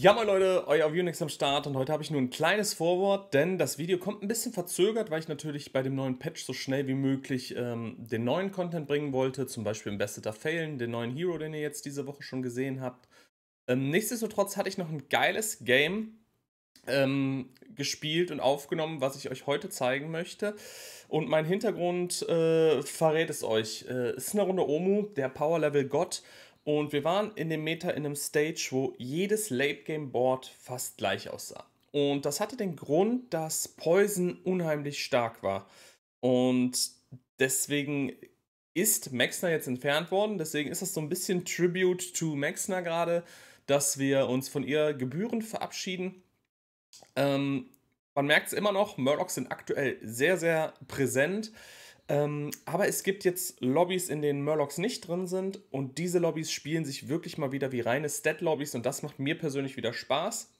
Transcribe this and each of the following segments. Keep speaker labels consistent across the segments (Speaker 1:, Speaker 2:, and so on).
Speaker 1: Ja moin Leute, euer Unix am Start und heute habe ich nur ein kleines Vorwort, denn das Video kommt ein bisschen verzögert, weil ich natürlich bei dem neuen Patch so schnell wie möglich ähm, den neuen Content bringen wollte, zum Beispiel im Best Failen, den neuen Hero, den ihr jetzt diese Woche schon gesehen habt. Ähm, nichtsdestotrotz hatte ich noch ein geiles Game ähm, gespielt und aufgenommen, was ich euch heute zeigen möchte. Und mein Hintergrund äh, verrät es euch. Äh, es ist eine Runde Omu, der Power Level Gott und wir waren in dem Meta in einem Stage, wo jedes Late-Game-Board fast gleich aussah. Und das hatte den Grund, dass Poison unheimlich stark war. Und deswegen ist Maxner jetzt entfernt worden. Deswegen ist das so ein bisschen Tribute to Maxner gerade, dass wir uns von ihr gebührend verabschieden. Ähm, man merkt es immer noch, Murlocs sind aktuell sehr, sehr präsent. Ähm, aber es gibt jetzt Lobbys, in denen Murlocs nicht drin sind und diese Lobbys spielen sich wirklich mal wieder wie reine Stat-Lobbys und das macht mir persönlich wieder Spaß.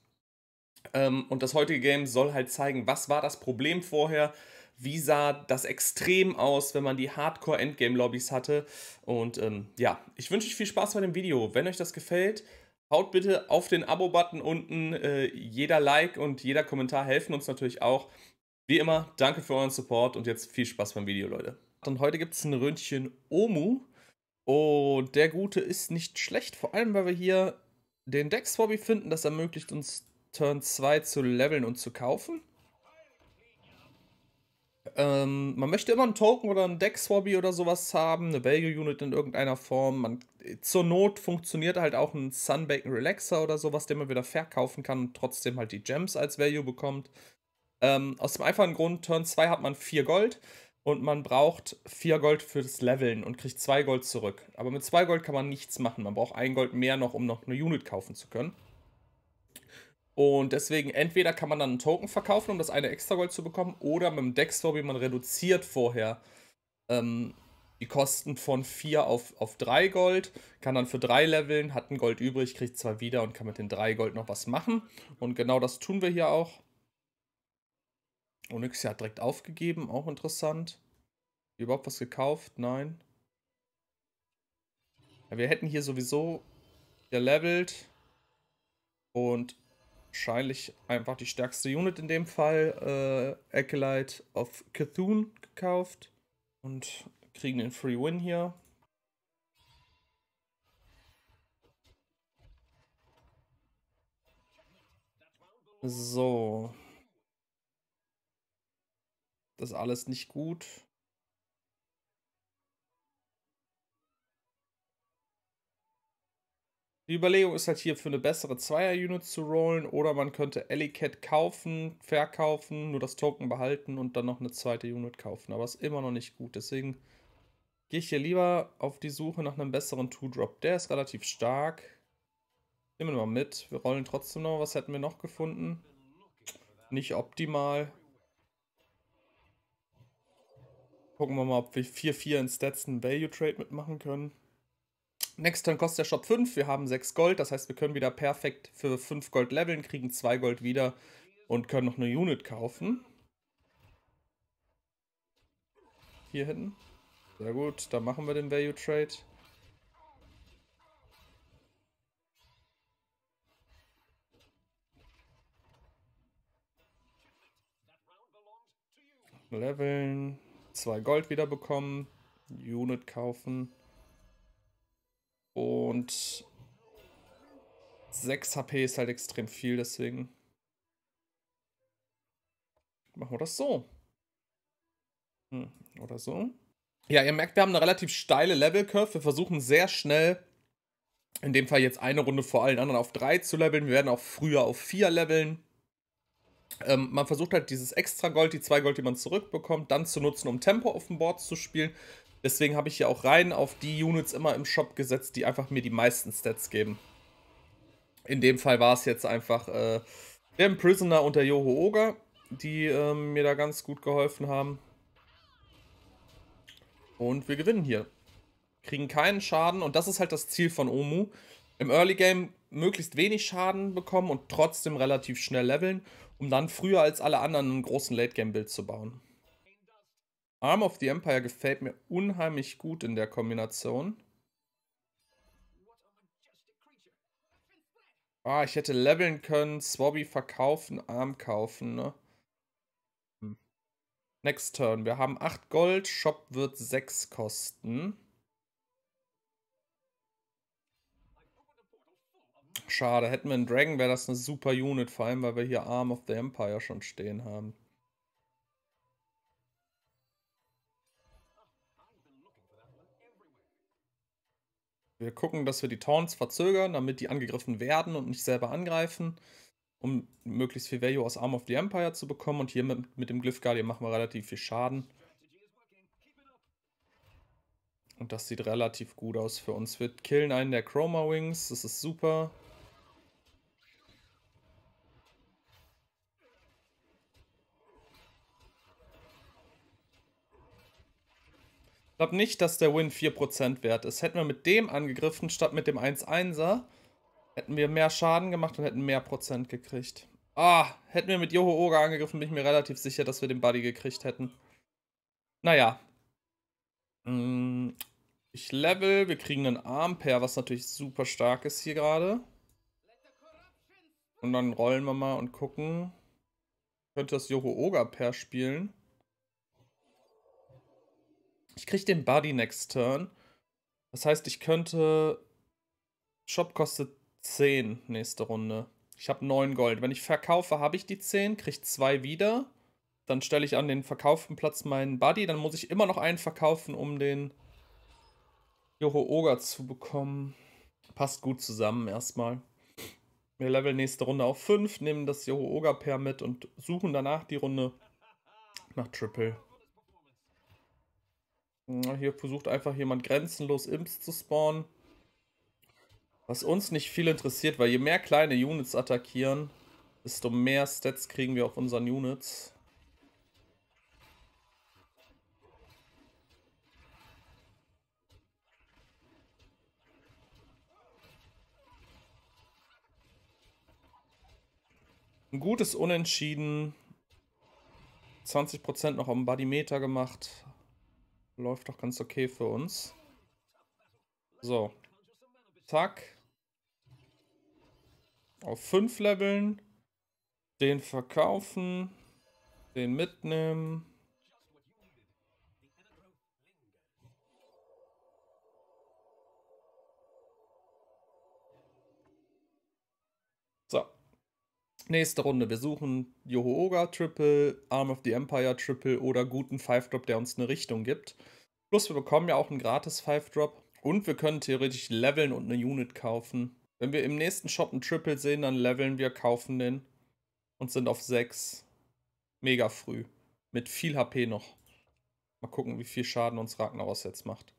Speaker 1: Ähm, und das heutige Game soll halt zeigen, was war das Problem vorher, wie sah das extrem aus, wenn man die Hardcore-Endgame-Lobbys hatte. Und ähm, ja, ich wünsche euch viel Spaß bei dem Video. Wenn euch das gefällt, haut bitte auf den Abo-Button unten. Äh, jeder Like und jeder Kommentar helfen uns natürlich auch. Wie immer, danke für euren Support und jetzt viel Spaß beim Video, Leute. Und heute gibt es ein Röntchen Omu. Und der Gute ist nicht schlecht, vor allem weil wir hier den Dex-Swabby finden. Das ermöglicht uns Turn 2 zu leveln und zu kaufen. Ähm, man möchte immer einen Token oder einen Dex-Swabby oder sowas haben, eine value unit in irgendeiner Form. Man, zur Not funktioniert halt auch ein Sunbacon Relaxer oder sowas, den man wieder verkaufen kann und trotzdem halt die Gems als Value bekommt. Ähm, aus dem einfachen Grund, Turn 2 hat man 4 Gold und man braucht 4 Gold fürs Leveln und kriegt 2 Gold zurück. Aber mit 2 Gold kann man nichts machen. Man braucht 1 Gold mehr noch, um noch eine Unit kaufen zu können. Und deswegen, entweder kann man dann einen Token verkaufen, um das eine extra Gold zu bekommen, oder mit dem Dex-Lobby, man reduziert vorher ähm, die Kosten von 4 auf, auf 3 Gold, kann dann für 3 leveln, hat ein Gold übrig, kriegt 2 wieder und kann mit den 3 Gold noch was machen. Und genau das tun wir hier auch. Onyxia hat direkt aufgegeben, auch interessant. Überhaupt was gekauft? Nein. Ja, wir hätten hier sowieso gelevelt und wahrscheinlich einfach die stärkste Unit in dem Fall, äh, Acolyte of Cthulhu gekauft und kriegen den Free Win hier. So, das alles nicht gut. Die Überlegung ist halt hier für eine bessere Zweier-Unit zu rollen oder man könnte Ellicat kaufen, verkaufen, nur das Token behalten und dann noch eine zweite Unit kaufen. Aber ist immer noch nicht gut. Deswegen gehe ich hier lieber auf die Suche nach einem besseren Two-Drop. Der ist relativ stark. Nehmen wir mal mit. Wir rollen trotzdem noch. Was hätten wir noch gefunden? Nicht optimal. Gucken wir mal, ob wir 4-4 in Stats Stetson Value Trade mitmachen können. Next Turn kostet der Shop 5, wir haben 6 Gold, das heißt wir können wieder perfekt für 5 Gold leveln, kriegen 2 Gold wieder und können noch eine Unit kaufen. Hier hinten. Sehr gut, da machen wir den Value Trade. Leveln zwei Gold wieder bekommen. Unit kaufen. Und 6 HP ist halt extrem viel, deswegen machen wir das so. Hm, oder so. Ja, ihr merkt, wir haben eine relativ steile Level-Curve. Wir versuchen sehr schnell, in dem Fall jetzt eine Runde vor allen anderen auf 3 zu leveln. Wir werden auch früher auf 4 leveln. Ähm, man versucht halt dieses extra Gold, die zwei Gold, die man zurückbekommt, dann zu nutzen, um Tempo auf dem Board zu spielen. Deswegen habe ich hier auch rein auf die Units immer im Shop gesetzt, die einfach mir die meisten Stats geben. In dem Fall war es jetzt einfach äh, der Imprisoner und der Yoho Oga, die äh, mir da ganz gut geholfen haben. Und wir gewinnen hier. Kriegen keinen Schaden und das ist halt das Ziel von Omu. Im Early Game möglichst wenig Schaden bekommen und trotzdem relativ schnell leveln um dann früher als alle anderen einen großen Late-Game-Build zu bauen. Arm of the Empire gefällt mir unheimlich gut in der Kombination. Ah, ich hätte leveln können, Swabby verkaufen, Arm kaufen, ne? Hm. Next Turn. Wir haben 8 Gold, Shop wird 6 kosten. Schade, hätten wir einen Dragon, wäre das eine super Unit, vor allem weil wir hier Arm of the Empire schon stehen haben. Wir gucken, dass wir die Taunts verzögern, damit die angegriffen werden und nicht selber angreifen, um möglichst viel Value aus Arm of the Empire zu bekommen. Und hier mit, mit dem Glyph Guardian machen wir relativ viel Schaden. Und das sieht relativ gut aus für uns. Wir killen einen der Chroma Wings, das ist super. glaube nicht, dass der Win 4% wert ist. Hätten wir mit dem angegriffen, statt mit dem 1-1er, hätten wir mehr Schaden gemacht und hätten mehr Prozent gekriegt. Ah, hätten wir mit Joho Oga angegriffen, bin ich mir relativ sicher, dass wir den Buddy gekriegt hätten. Naja. Mm, ich level, wir kriegen einen Armpair, was natürlich super stark ist hier gerade. Und dann rollen wir mal und gucken. Ich könnte das Joho Oga Pair spielen. Ich kriege den Buddy next turn. Das heißt, ich könnte... Shop kostet 10 nächste Runde. Ich habe 9 Gold. Wenn ich verkaufe, habe ich die 10, kriege 2 wieder. Dann stelle ich an den verkauften Platz meinen Buddy. Dann muss ich immer noch einen verkaufen, um den Joho Oga zu bekommen. Passt gut zusammen erstmal. Wir leveln nächste Runde auf 5, nehmen das Joho Oga Pair mit und suchen danach die Runde nach Triple. Hier versucht einfach jemand grenzenlos Imps zu spawnen. Was uns nicht viel interessiert, weil je mehr kleine Units attackieren, desto mehr Stats kriegen wir auf unseren Units. Ein gutes Unentschieden. 20% noch am Bodymeter gemacht. Läuft doch ganz okay für uns. So. Zack. Auf fünf Leveln. Den verkaufen. Den mitnehmen. nächste Runde. Wir suchen Yohooga Triple, Arm of the Empire Triple oder guten Five Drop, der uns eine Richtung gibt. Plus wir bekommen ja auch einen gratis Five Drop und wir können theoretisch leveln und eine Unit kaufen. Wenn wir im nächsten Shop einen Triple sehen, dann leveln wir, kaufen den und sind auf 6. Mega früh. Mit viel HP noch. Mal gucken, wie viel Schaden uns Ragnaros jetzt macht.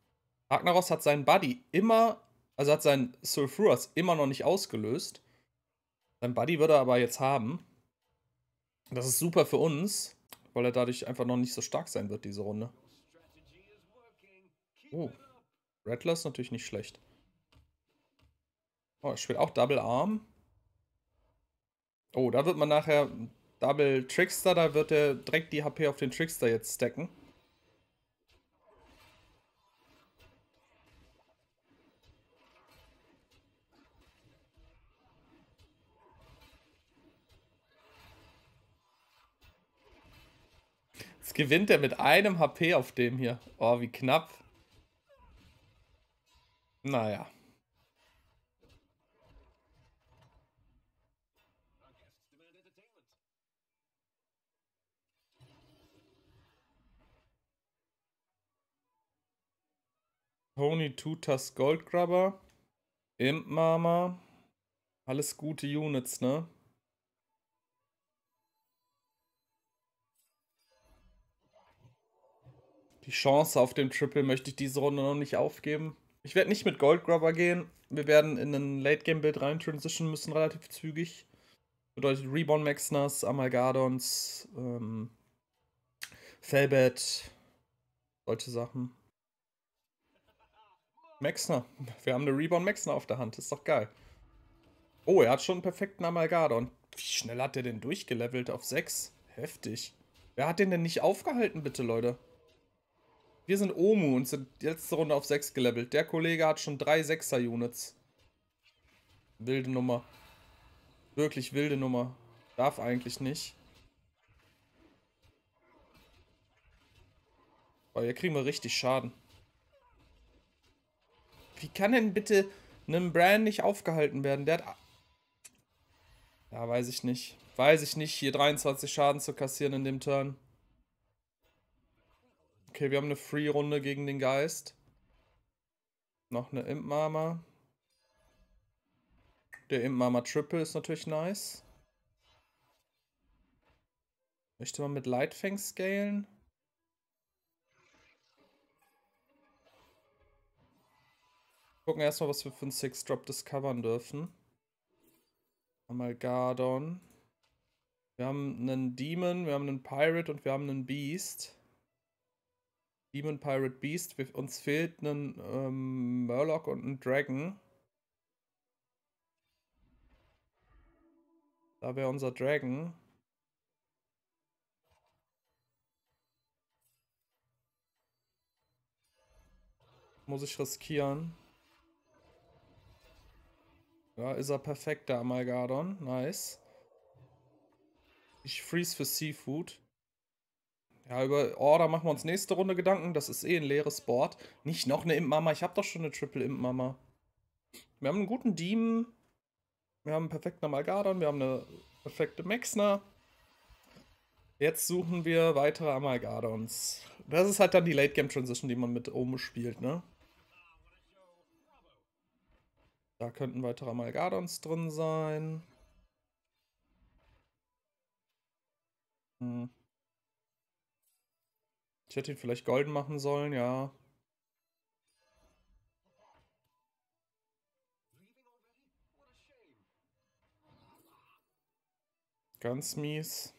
Speaker 1: Ragnaros hat seinen Buddy immer, also hat seinen Sulfuras immer noch nicht ausgelöst. Sein Buddy wird er aber jetzt haben. Das ist super für uns, weil er dadurch einfach noch nicht so stark sein wird diese Runde. Oh, Rattler ist natürlich nicht schlecht. Oh, er spielt auch Double Arm. Oh, da wird man nachher Double Trickster, da wird er direkt die HP auf den Trickster jetzt stacken. Jetzt gewinnt er mit einem HP auf dem hier. Oh, wie knapp. Naja. Tony Tutas Goldgrubber. Imp Mama. Alles gute Units, ne? die Chance auf den Triple möchte ich diese Runde noch nicht aufgeben. Ich werde nicht mit Goldgrubber gehen. Wir werden in ein late game Build rein transition müssen, relativ zügig. Bedeutet Reborn Maxners, Amalgadons, ähm, Felbet, solche Sachen. Maxner. Wir haben eine Reborn Maxner auf der Hand. Ist doch geil. Oh, er hat schon einen perfekten Amalgadon. Wie schnell hat der denn durchgelevelt auf 6? Heftig. Wer hat den denn nicht aufgehalten, bitte, Leute? Wir sind Omu und sind letzte Runde auf 6 gelevelt. Der Kollege hat schon drei 6er-Units. Wilde Nummer. Wirklich wilde Nummer. Darf eigentlich nicht. Aber oh, hier kriegen wir richtig Schaden. Wie kann denn bitte einem Brand nicht aufgehalten werden? Der hat... Ja, weiß ich nicht. Weiß ich nicht, hier 23 Schaden zu kassieren in dem Turn. Okay, wir haben eine Free-Runde gegen den Geist. Noch eine Imp-Mama. Der Imp-Mama Triple ist natürlich nice. Möchte man mit Lightfang scalen? Gucken erstmal, was wir für einen Six-Drop discovern dürfen. Amalgadon. Wir haben einen Demon, wir haben einen Pirate und wir haben einen Beast. Demon Pirate Beast. Wir, uns fehlt ein ähm, Murloc und ein Dragon. Da wäre unser Dragon. Muss ich riskieren. Ja, ist er perfekt, der Amalgadon. Nice. Ich freeze für Seafood. Ja, über Order oh, machen wir uns nächste Runde Gedanken. Das ist eh ein leeres Board. Nicht noch eine Imp-Mama. Ich habe doch schon eine Triple Imp-Mama. Wir haben einen guten Demon. Wir haben einen perfekten Amalgadon. Wir haben eine perfekte Maxner. Jetzt suchen wir weitere Amalgadons. Das ist halt dann die Late-Game-Transition, die man mit Ome spielt, ne? Da könnten weitere Amalgadons drin sein. Hm. Ich hätte ihn vielleicht golden machen sollen, ja. Ganz mies.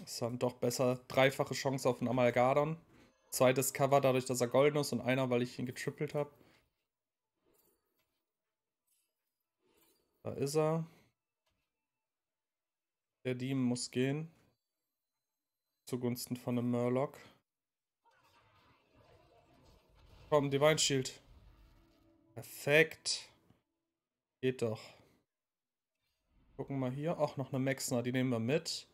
Speaker 1: Das ist dann doch besser dreifache Chance auf einen Amalgadon. Zweites Cover dadurch, dass er golden ist und einer, weil ich ihn getrippelt habe. Da ist er. Der Demon muss gehen. Zugunsten von einem Murloc. Komm, Divine Shield. Perfekt. Geht doch. Gucken wir mal hier. Auch noch eine Maxner, die nehmen wir mit.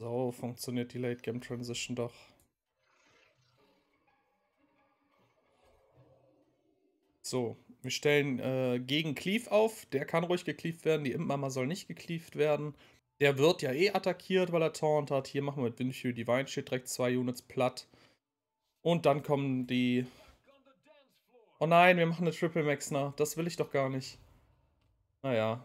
Speaker 1: So funktioniert die Late Game Transition doch. So, wir stellen äh, gegen Cleave auf. Der kann ruhig gekleeft werden. Die Impmama soll nicht gekleeft werden. Der wird ja eh attackiert, weil er Taunt hat. Hier machen wir mit Windfuel Divine Shield direkt zwei Units platt. Und dann kommen die... Oh nein, wir machen eine Triple Maxner. Das will ich doch gar nicht. Naja.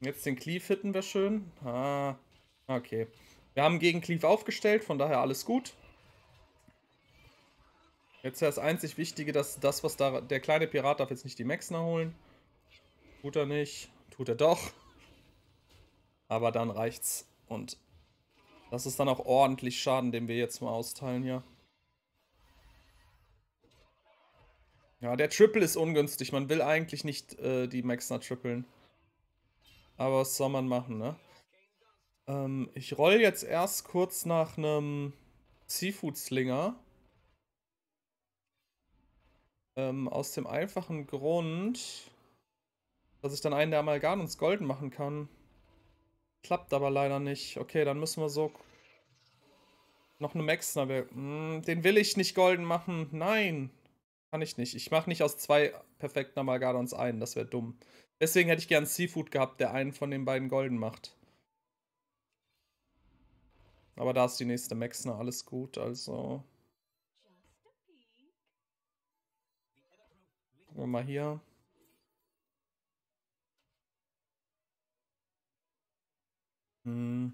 Speaker 1: Jetzt den Cleave hitten wir schön. Ah, okay. Wir haben gegen Cleave aufgestellt, von daher alles gut. Jetzt ja das einzig Wichtige, dass das, was da... Der kleine Pirat darf jetzt nicht die Maxner holen. Tut er nicht. Tut er doch. Aber dann reicht's. Und das ist dann auch ordentlich Schaden, den wir jetzt mal austeilen hier. Ja, der Triple ist ungünstig. Man will eigentlich nicht äh, die Maxner trippeln. Aber was soll man machen, ne? Ähm, ich roll jetzt erst kurz nach einem Seafood-Slinger. Ähm, aus dem einfachen Grund, dass ich dann einen der Amalganons golden machen kann. Klappt aber leider nicht. Okay, dann müssen wir so... Noch eine Maxner. Hm, den will ich nicht golden machen. Nein. Kann ich nicht. Ich mache nicht aus zwei perfekten Amalgadons einen. Das wäre dumm. Deswegen hätte ich gern Seafood gehabt, der einen von den beiden golden macht. Aber da ist die nächste Maxner. Alles gut, also... Gucken wir mal hier. Hm.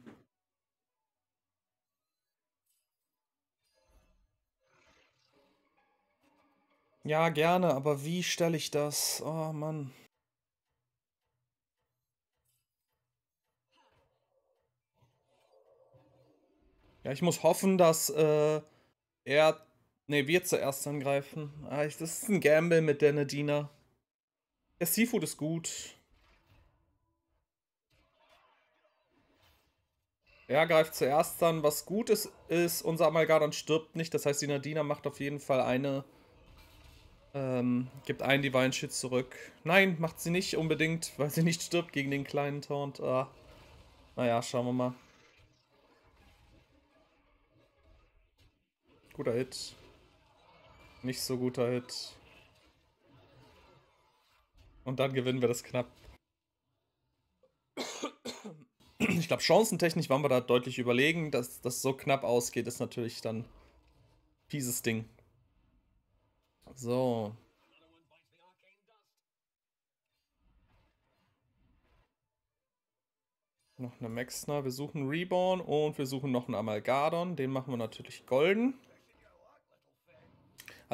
Speaker 1: Ja, gerne, aber wie stelle ich das? Oh Mann. Ja, ich muss hoffen, dass äh, er Ne, wir zuerst angreifen. Ah, das ist ein Gamble mit der Nadina. Der Seafood ist gut. Er greift zuerst an. Was gut ist, ist, unser Amalgadon stirbt nicht. Das heißt, die Nadina macht auf jeden Fall eine... Ähm, gibt einen Divine Shit zurück. Nein, macht sie nicht unbedingt, weil sie nicht stirbt gegen den kleinen Taunt. Ah. Naja, schauen wir mal. Guter Hit. Nicht so guter Hit. Und dann gewinnen wir das knapp. Ich glaube, chancentechnisch waren wir da deutlich überlegen. Dass das so knapp ausgeht, ist natürlich dann fieses Ding. So. Noch eine Maxner. Wir suchen Reborn und wir suchen noch einen Amalgadon. Den machen wir natürlich golden.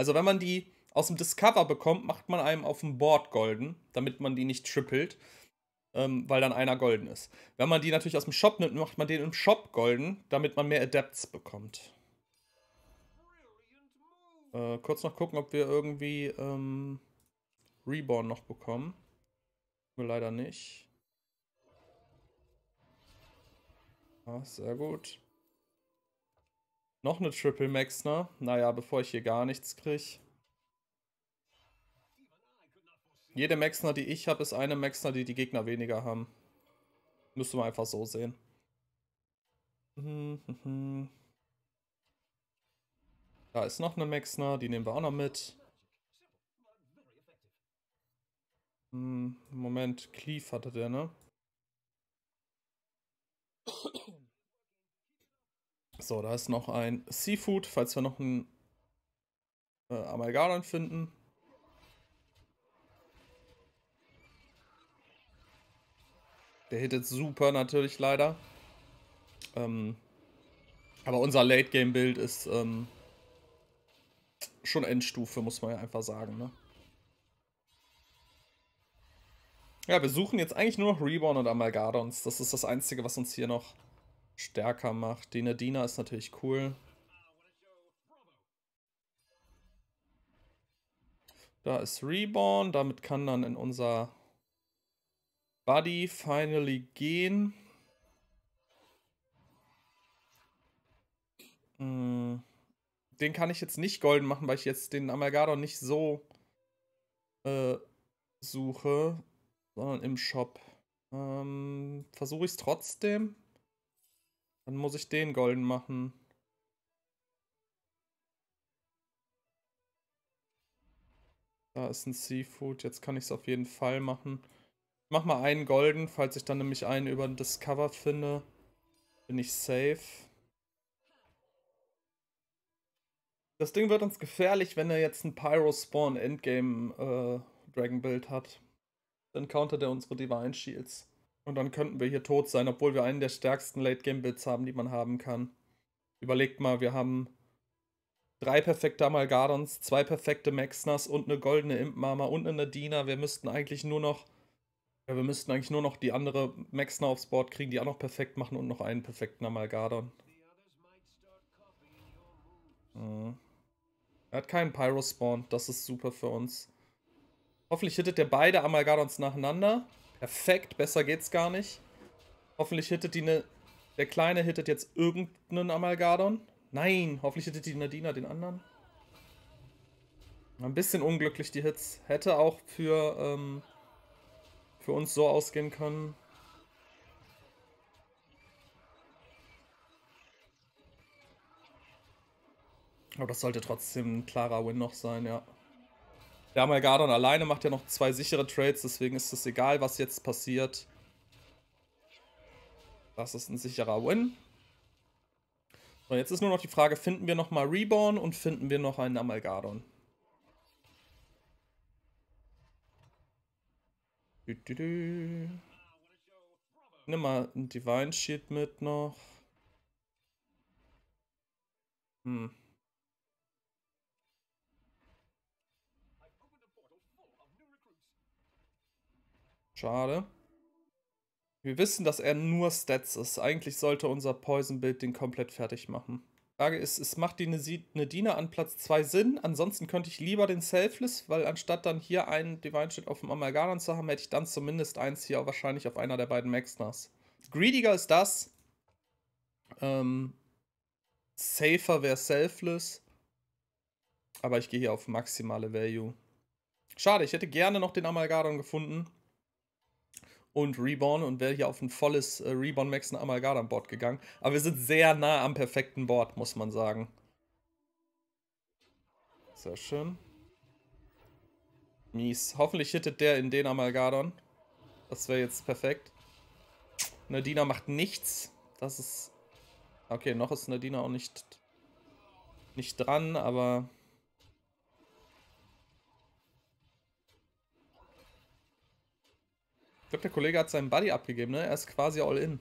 Speaker 1: Also wenn man die aus dem Discover bekommt, macht man einem auf dem Board golden, damit man die nicht trippelt, ähm, weil dann einer golden ist. Wenn man die natürlich aus dem Shop nimmt, macht man den im Shop golden, damit man mehr Adepts bekommt. Äh, kurz noch gucken, ob wir irgendwie ähm, Reborn noch bekommen. Wir leider nicht. Ah, sehr gut. Noch eine Triple Max, ne? Naja, bevor ich hier gar nichts kriege. Jede Maxner, die ich habe, ist eine Maxner, die die Gegner weniger haben. Müsste man einfach so sehen. Da ist noch eine Maxner, die nehmen wir auch noch mit. Hm, Moment, Cleave hatte der, ne? So, da ist noch ein Seafood, falls wir noch einen äh, Amalgadon finden. Der hittet super natürlich leider. Ähm, aber unser late game Build ist ähm, schon Endstufe, muss man ja einfach sagen. Ne? Ja, wir suchen jetzt eigentlich nur noch Reborn und Amalgadons. Das ist das Einzige, was uns hier noch stärker macht. Die Nadina ist natürlich cool. Da ist Reborn, damit kann dann in unser Buddy finally gehen. Hm. Den kann ich jetzt nicht golden machen, weil ich jetzt den Amalgadon nicht so äh, suche, sondern im Shop. Ähm, Versuche ich es trotzdem. Dann muss ich den golden machen. Da ist ein Seafood. Jetzt kann ich es auf jeden Fall machen. Ich mach mal einen golden, falls ich dann nämlich einen über ein Discover finde. Bin ich safe. Das Ding wird uns gefährlich, wenn er jetzt ein Pyro Spawn Endgame äh, Dragon Build hat. Dann countert er unsere Divine Shields. Und dann könnten wir hier tot sein, obwohl wir einen der stärksten Late-Game-Bits haben, die man haben kann. Überlegt mal, wir haben drei perfekte Amalgadons, zwei perfekte Maxnas und eine goldene Imp-Mama und eine Nadina. Wir müssten eigentlich nur noch. Ja, wir müssten eigentlich nur noch die andere Maxna aufs Board kriegen, die auch noch perfekt machen und noch einen perfekten Amalgadon. Mhm. Er hat keinen Pyro-Spawn, das ist super für uns. Hoffentlich hittet er beide Amalgadons nacheinander. Perfekt, besser geht's gar nicht. Hoffentlich hittet die ne... Der Kleine hittet jetzt irgendeinen Amalgadon. Nein, hoffentlich hittet die Nadina den anderen. Ein bisschen unglücklich die Hits. Hätte auch für, ähm, für uns so ausgehen können. Aber das sollte trotzdem ein klarer Win noch sein, ja. Damal Gardon alleine macht ja noch zwei sichere Trades, deswegen ist es egal, was jetzt passiert. Das ist ein sicherer Win. So, jetzt ist nur noch die Frage, finden wir nochmal Reborn und finden wir noch einen Amalgadon? Du, du, du. Nimm mal einen Divine Shield mit noch. Hm. Schade. Wir wissen, dass er nur Stats ist. Eigentlich sollte unser Poison-Bild den komplett fertig machen. Frage ist, es macht die Nedina an Platz 2 Sinn. Ansonsten könnte ich lieber den Selfless, weil anstatt dann hier einen Divine Shit auf dem Amalgadon zu haben, hätte ich dann zumindest eins hier wahrscheinlich auf einer der beiden Maxners. Greediger ist das. Ähm, safer wäre Selfless. Aber ich gehe hier auf maximale Value. Schade, ich hätte gerne noch den Amalgadon gefunden und Reborn und wäre hier auf ein volles äh, Reborn Max und Amalgadam Board gegangen. Aber wir sind sehr nah am perfekten Board, muss man sagen. Sehr schön. Mies. Hoffentlich hittet der in den Amalgadon. Das wäre jetzt perfekt. Nadina macht nichts. Das ist... Okay, noch ist Nadina auch nicht, nicht dran, aber... Ich glaube, der Kollege hat seinen Buddy abgegeben, ne? Er ist quasi all in.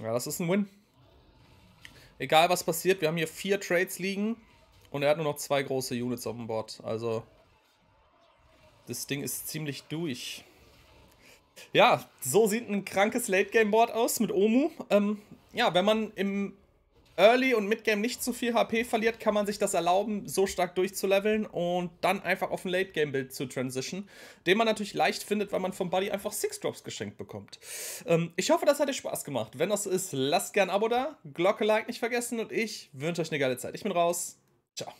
Speaker 1: Ja, das ist ein Win. Egal, was passiert, wir haben hier vier Trades liegen und er hat nur noch zwei große Units auf dem Board. Also, das Ding ist ziemlich durch. Ja, so sieht ein krankes Late-Game-Board aus mit Omu. Ähm, ja, wenn man im Early und Midgame nicht zu viel HP verliert, kann man sich das erlauben, so stark durchzuleveln und dann einfach auf ein Late-Game-Bild zu transition, den man natürlich leicht findet, weil man vom Buddy einfach Six-Drops geschenkt bekommt. Ähm, ich hoffe, das hat euch Spaß gemacht. Wenn das so ist, lasst gern ein Abo da, Glocke, Like nicht vergessen und ich wünsche euch eine geile Zeit. Ich bin raus. Ciao.